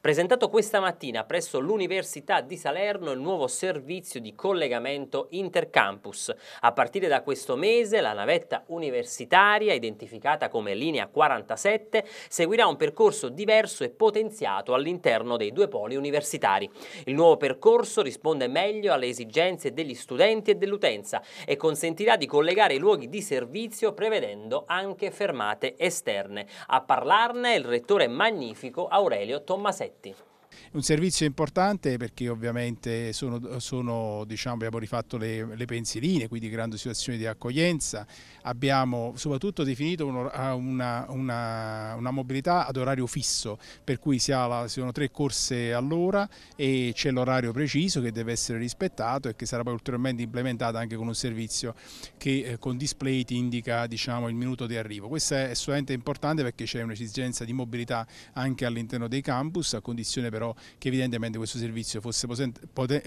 Presentato questa mattina presso l'Università di Salerno il nuovo servizio di collegamento intercampus. A partire da questo mese la navetta universitaria, identificata come linea 47, seguirà un percorso diverso e potenziato all'interno dei due poli universitari. Il nuovo percorso risponde meglio alle esigenze degli studenti e dell'utenza e consentirà di collegare i luoghi di servizio prevedendo anche fermate esterne. A parlarne il rettore magnifico Aurelio Tommasetti. está Un servizio importante perché ovviamente sono, sono, diciamo, abbiamo rifatto le, le, pensiline, quindi creando situazioni di accoglienza, abbiamo soprattutto definito un, ah, una, una, una, mobilità ad orario fisso, per cui si ha la, sono tre corse all'ora e c'è l'orario preciso che deve essere rispettato e che sarà poi ulteriormente implementato anche con un servizio che eh, con display ti indica diciamo, il minuto di arrivo. Questo è assolutamente importante perché c'è un'esigenza di mobilità anche all'interno dei campus a condizione per però che evidentemente questo servizio fosse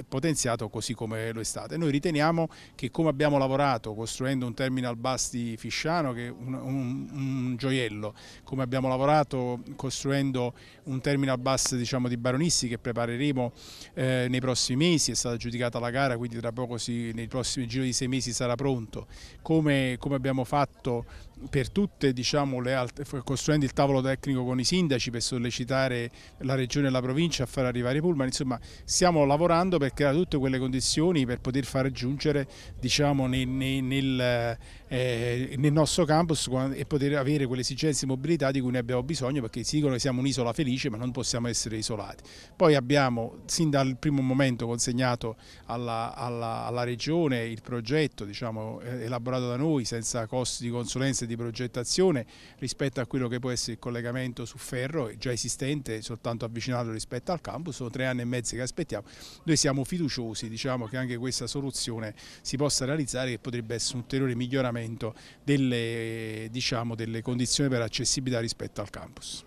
potenziato così come lo è stato. E noi riteniamo che come abbiamo lavorato costruendo un terminal bus di Fisciano, che è un, un, un gioiello, come abbiamo lavorato costruendo un terminal bus diciamo, di Baronissi che prepareremo eh, nei prossimi mesi, è stata giudicata la gara, quindi tra poco si, nei prossimi giro di sei mesi sarà pronto, come, come abbiamo fatto per tutte diciamo, le altre, costruendo il tavolo tecnico con i sindaci per sollecitare la regione e la provincia provincia a far arrivare i pullman, insomma stiamo lavorando per creare tutte quelle condizioni per poter far giungere diciamo, nel, nel, eh, nel, nostro campus e poter avere quelle esigenze di mobilità di cui ne abbiamo bisogno perché si dicono che siamo un'isola felice ma non possiamo essere isolati. Poi abbiamo sin dal primo momento consegnato alla, alla, alla regione il progetto diciamo, eh, elaborato da noi senza costi di consulenza e di progettazione rispetto a quello che può essere il collegamento su ferro già esistente soltanto avvicinato rispetto rispetto al campus, sono tre anni e mezzo che aspettiamo, noi siamo fiduciosi diciamo, che anche questa soluzione si possa realizzare e potrebbe essere un ulteriore miglioramento delle, diciamo, delle condizioni per accessibilità rispetto al campus.